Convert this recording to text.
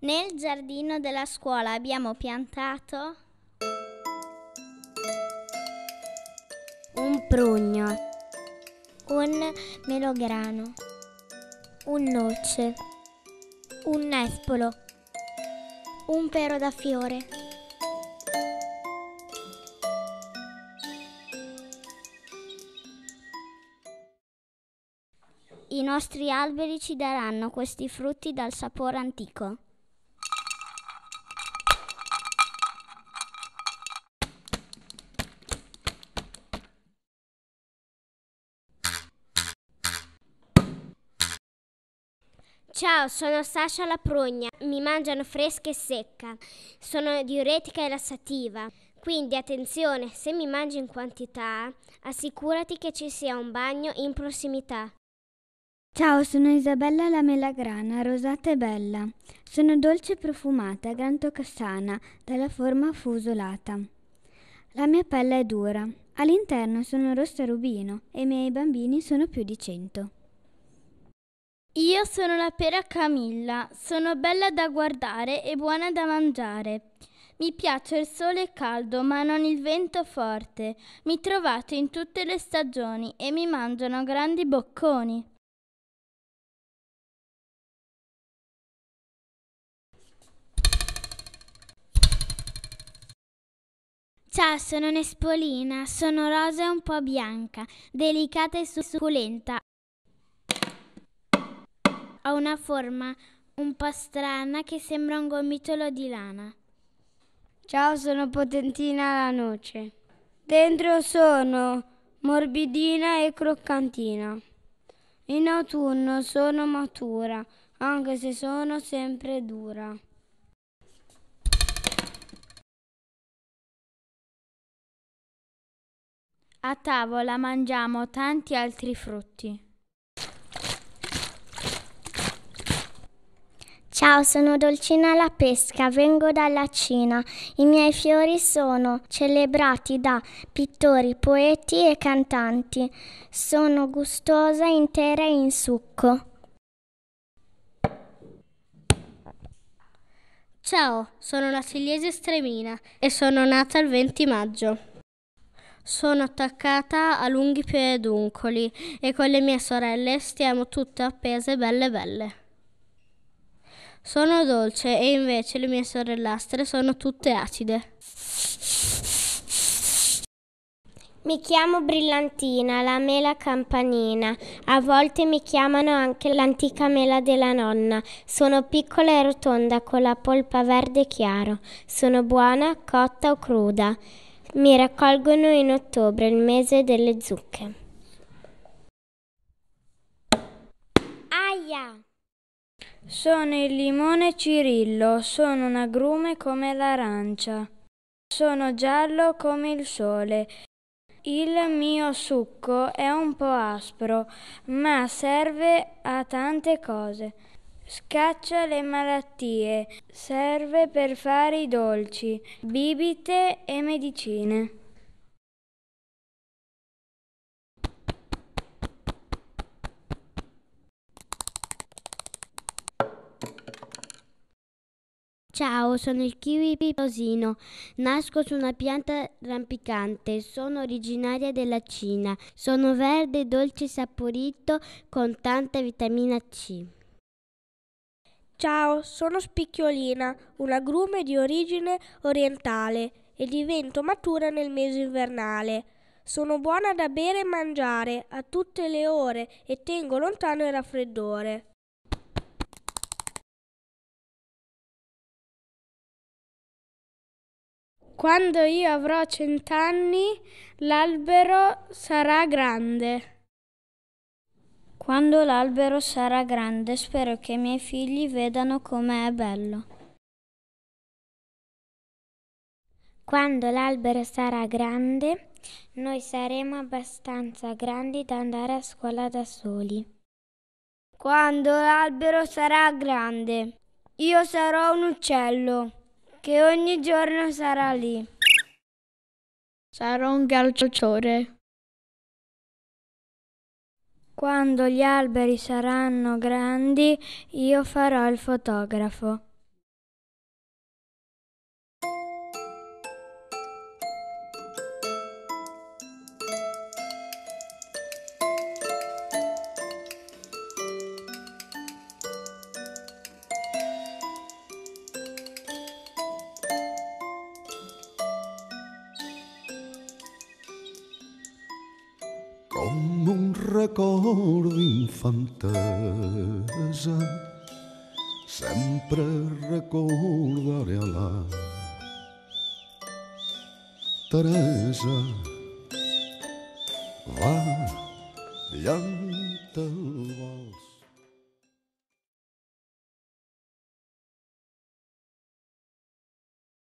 Nel giardino della scuola abbiamo piantato un prugno, un melograno, un noce, un nespolo, un pero da fiore. I nostri alberi ci daranno questi frutti dal sapore antico. Ciao, sono Sasha la prugna, mi mangiano fresca e secca, sono diuretica e lassativa, quindi attenzione, se mi mangi in quantità, assicurati che ci sia un bagno in prossimità. Ciao, sono Isabella la melagrana, rosata e bella. Sono dolce e profumata, gran tocassana, dalla forma fusolata. La mia pelle è dura, all'interno sono rossa rubino e i miei bambini sono più di cento. Io sono la pera Camilla, sono bella da guardare e buona da mangiare. Mi piace il sole caldo, ma non il vento forte. Mi trovate in tutte le stagioni e mi mangiano grandi bocconi. Ciao, sono Nespolina, sono rosa e un po' bianca, delicata e succulenta ha una forma un po' strana che sembra un gomitolo di lana. Ciao, sono Potentina la noce. Dentro sono morbidina e croccantina. In autunno sono matura, anche se sono sempre dura. A tavola mangiamo tanti altri frutti. Ciao, sono Dolcina la Pesca, vengo dalla Cina. I miei fiori sono celebrati da pittori, poeti e cantanti. Sono gustosa, intera e in succo. Ciao, sono la ciliegia stremina e sono nata il 20 maggio. Sono attaccata a lunghi peduncoli e con le mie sorelle stiamo tutte appese belle belle. Sono dolce e invece le mie sorellastre sono tutte acide. Mi chiamo Brillantina, la mela campanina. A volte mi chiamano anche l'antica mela della nonna. Sono piccola e rotonda con la polpa verde chiaro. Sono buona, cotta o cruda. Mi raccolgono in ottobre, il mese delle zucche. Aia! Sono il limone cirillo, sono un agrume come l'arancia, sono giallo come il sole. Il mio succo è un po' aspro, ma serve a tante cose. Scaccia le malattie, serve per fare i dolci, bibite e medicine. Ciao, sono il kiwi rosino. Nasco su una pianta rampicante. Sono originaria della Cina. Sono verde dolce e saporito con tanta vitamina C. Ciao, sono spicchiolina, un agrume di origine orientale e divento matura nel mese invernale. Sono buona da bere e mangiare a tutte le ore e tengo lontano il raffreddore. Quando io avrò cent'anni, l'albero sarà grande. Quando l'albero sarà grande, spero che i miei figli vedano com'è bello. Quando l'albero sarà grande, noi saremo abbastanza grandi da andare a scuola da soli. Quando l'albero sarà grande, io sarò un uccello che ogni giorno sarà lì. Sarò un calciatore. Quando gli alberi saranno grandi, io farò il fotografo. com un record d'infantesa sempre recordaré a la Teresa va llanta el bar.